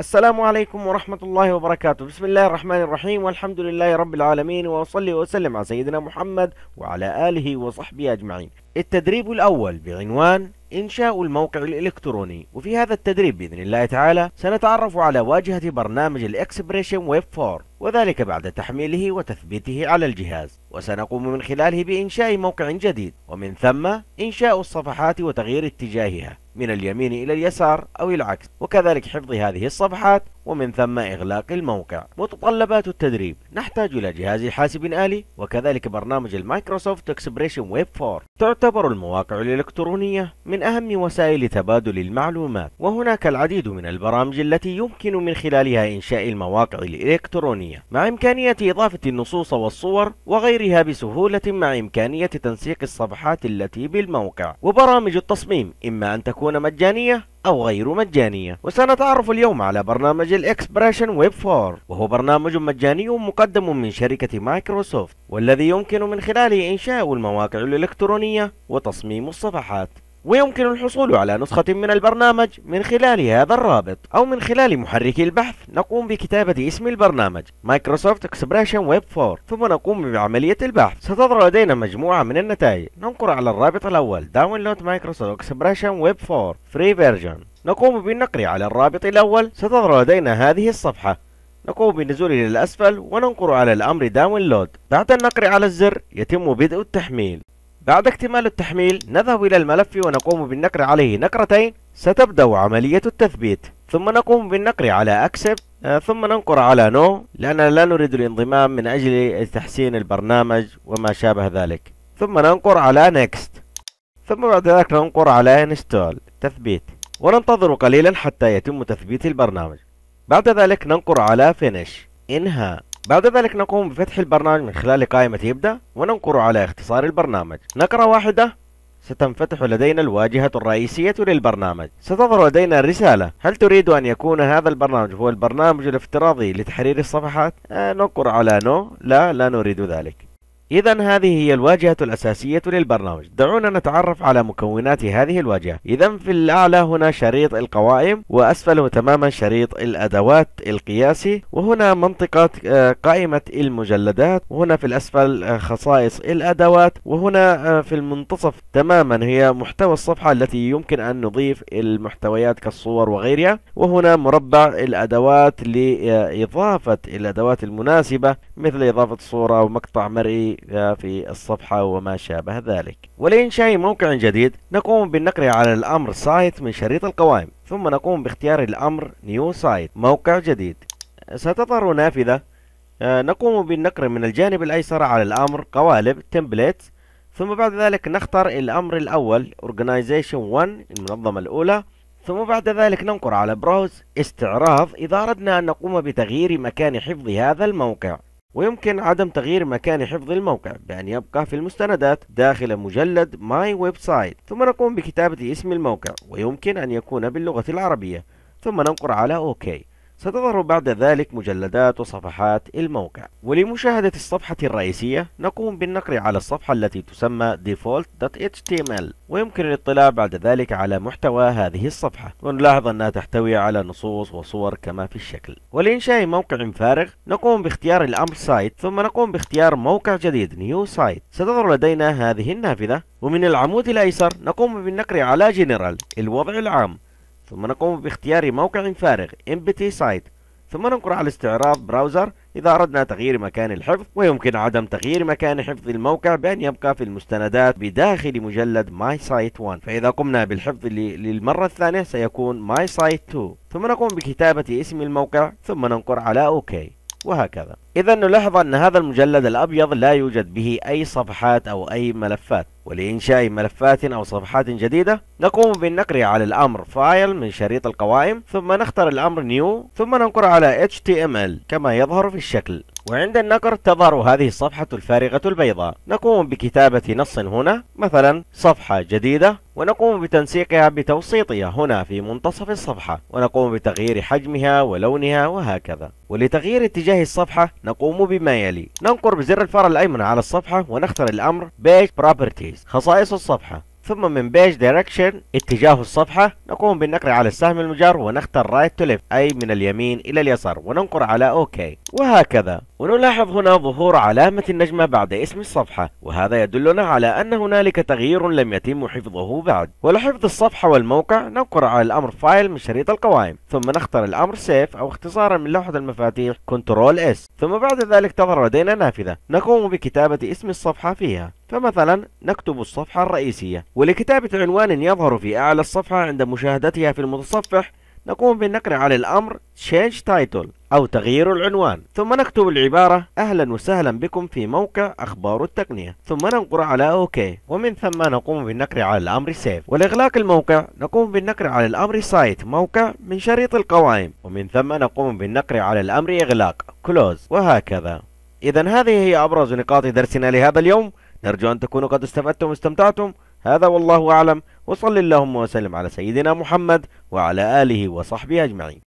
السلام عليكم ورحمة الله وبركاته بسم الله الرحمن الرحيم والحمد لله رب العالمين وأصلي وأسلم على سيدنا محمد وعلى آله وصحبه أجمعين التدريب الأول بعنوان إنشاء الموقع الإلكتروني وفي هذا التدريب بإذن الله تعالى سنتعرف على واجهة برنامج الإكسبريشن ويب 4 وذلك بعد تحميله وتثبيته على الجهاز وسنقوم من خلاله بإنشاء موقع جديد ومن ثم إنشاء الصفحات وتغيير اتجاهها من اليمين إلى اليسار أو العكس وكذلك حفظ هذه الصفحات ومن ثم إغلاق الموقع متطلبات التدريب نحتاج إلى جهاز حاسب آلي وكذلك برنامج المايكروسوفت اكسبريشن ويب 4 تعتبر المواقع الإلكترونية من أهم وسائل تبادل المعلومات وهناك العديد من البرامج التي يمكن من خلالها إنشاء المواقع الإلكترونية الإلكترونية مع إمكانية إضافة النصوص والصور وغيرها بسهولة مع إمكانية تنسيق الصفحات التي بالموقع وبرامج التصميم إما أن تكون مجانية أو غير مجانية وسنتعرف اليوم على برنامج الإكسبريشن ويب 4 وهو برنامج مجاني مقدم من شركة مايكروسوفت والذي يمكن من خلاله إنشاء المواقع الإلكترونية وتصميم الصفحات ويمكن الحصول على نسخة من البرنامج من خلال هذا الرابط أو من خلال محرك البحث نقوم بكتابة اسم البرنامج مايكروسوفت Expression ويب 4 ثم نقوم بعملية البحث ستظهر لدينا مجموعة من النتائج ننقر على الرابط الأول داونلود مايكروسوفت Expression ويب 4 فري فيرجن نقوم بالنقر على الرابط الأول ستظهر لدينا هذه الصفحة نقوم بالنزول إلى الأسفل وننقر على الأمر داونلود بعد النقر على الزر يتم بدء التحميل بعد اكتمال التحميل نذهب إلى الملف ونقوم بالنقر عليه نقرتين ستبدأ عملية التثبيت ثم نقوم بالنقر على Accept آه، ثم ننقر على نو لأننا لا نريد الانضمام من أجل تحسين البرنامج وما شابه ذلك ثم ننقر على Next ثم بعد ذلك ننقر على Install تثبيت وننتظر قليلا حتى يتم تثبيت البرنامج بعد ذلك ننقر على Finish إنهاء بعد ذلك نقوم بفتح البرنامج من خلال قائمة يبدأ وننقر على اختصار البرنامج نقرة واحدة ستنفتح لدينا الواجهة الرئيسية للبرنامج ستظهر لدينا الرسالة هل تريد أن يكون هذا البرنامج هو البرنامج الافتراضي لتحرير الصفحات؟ آه ننقر على نو لا لا نريد ذلك إذا هذه هي الواجهة الأساسية للبرنامج دعونا نتعرف على مكونات هذه الواجهة إذا في الأعلى هنا شريط القوائم وأسفله تماما شريط الأدوات القياسي وهنا منطقة آه، قائمة المجلدات وهنا في الأسفل آه، خصائص الأدوات وهنا آه، في المنتصف تماما هي محتوى الصفحة التي يمكن أن نضيف المحتويات كالصور وغيرها وهنا مربع الأدوات لإضافة الأدوات المناسبة مثل إضافة صورة ومقطع مرئي في الصفحة وما شابه ذلك ولإنشاء موقع جديد نقوم بالنقر على الأمر سايت من شريط القوائم ثم نقوم باختيار الأمر نيو سايت موقع جديد ستظهر نافذة آه، نقوم بالنقر من الجانب الأيسر على الأمر قوالب تمبليت ثم بعد ذلك نختار الأمر الأول Organization 1 المنظمة الأولى ثم بعد ذلك ننقر على براوز استعراض إذا أردنا أن نقوم بتغيير مكان حفظ هذا الموقع ويمكن عدم تغيير مكان حفظ الموقع بأن يبقى في المستندات داخل مجلد ماي ويب سايت ثم نقوم بكتابة اسم الموقع ويمكن أن يكون باللغة العربية ثم ننقر على OK ستظهر بعد ذلك مجلدات وصفحات الموقع ولمشاهدة الصفحة الرئيسية نقوم بالنقر على الصفحة التي تسمى default.html ويمكن الاطلاع بعد ذلك على محتوى هذه الصفحة ونلاحظ أنها تحتوي على نصوص وصور كما في الشكل ولإنشاء موقع فارغ نقوم باختيار الأمر سايت ثم نقوم باختيار موقع جديد نيو سايت ستظهر لدينا هذه النافذة ومن العمود الأيسر نقوم بالنقر على جنرال الوضع العام ثم نقوم باختيار موقع فارغ MPT Site ثم ننقر على استعراض براوزر إذا أردنا تغيير مكان الحفظ ويمكن عدم تغيير مكان حفظ الموقع بأن يبقى في المستندات بداخل مجلد My Site 1 فإذا قمنا بالحفظ للمرة الثانية سيكون My Site 2 ثم نقوم بكتابة اسم الموقع ثم ننقر على OK وهكذا إذا نلاحظ أن هذا المجلد الأبيض لا يوجد به أي صفحات أو أي ملفات ولإنشاء ملفات أو صفحات جديدة نقوم بالنقر على الأمر فايل من شريط القوائم ثم نختار الأمر نيو ثم ننقر على HTML كما يظهر في الشكل وعند النقر تظهر هذه الصفحة الفارغة البيضاء نقوم بكتابة نص هنا مثلا صفحة جديدة ونقوم بتنسيقها بتوسيطها هنا في منتصف الصفحة ونقوم بتغيير حجمها ولونها وهكذا ولتغيير اتجاه الصفحة نقوم بما يلي ننقر بزر الفار الأيمن على الصفحة ونختار الأمر Page Properties خصائص الصفحة ثم من بيج دايركشن اتجاه الصفحة نقوم بالنقر على السهم المجر ونختار رايت تو ليفت أي من اليمين إلى اليسار وننقر على أوكي وهكذا ونلاحظ هنا ظهور علامة النجمة بعد اسم الصفحة وهذا يدلنا على أن هنالك تغيير لم يتم حفظه بعد ولحفظ الصفحة والموقع ننقر على الأمر فايل من شريط القوائم ثم نختار الأمر سيف أو اختصارا من لوحة المفاتيح كنترول اس ثم بعد ذلك تظهر لدينا نافذة نقوم بكتابة اسم الصفحة فيها فمثلا نكتب الصفحة الرئيسية ولكتابة عنوان يظهر في أعلى الصفحة عند مشاهدتها في المتصفح نقوم بالنقر على الأمر Change Title أو تغيير العنوان ثم نكتب العبارة أهلا وسهلا بكم في موقع أخبار التقنية ثم ننقر على OK ومن ثم نقوم بالنقر على الأمر Save ولإغلاق الموقع نقوم بالنقر على الأمر Site موقع من شريط القوائم ومن ثم نقوم بالنقر على الأمر إغلاق Close وهكذا إذا هذه هي أبرز نقاط درسنا لهذا اليوم نرجو أن تكونوا قد استفدتم واستمتعتم هذا والله أعلم وصل اللهم وسلم على سيدنا محمد وعلى آله وصحبه أجمعين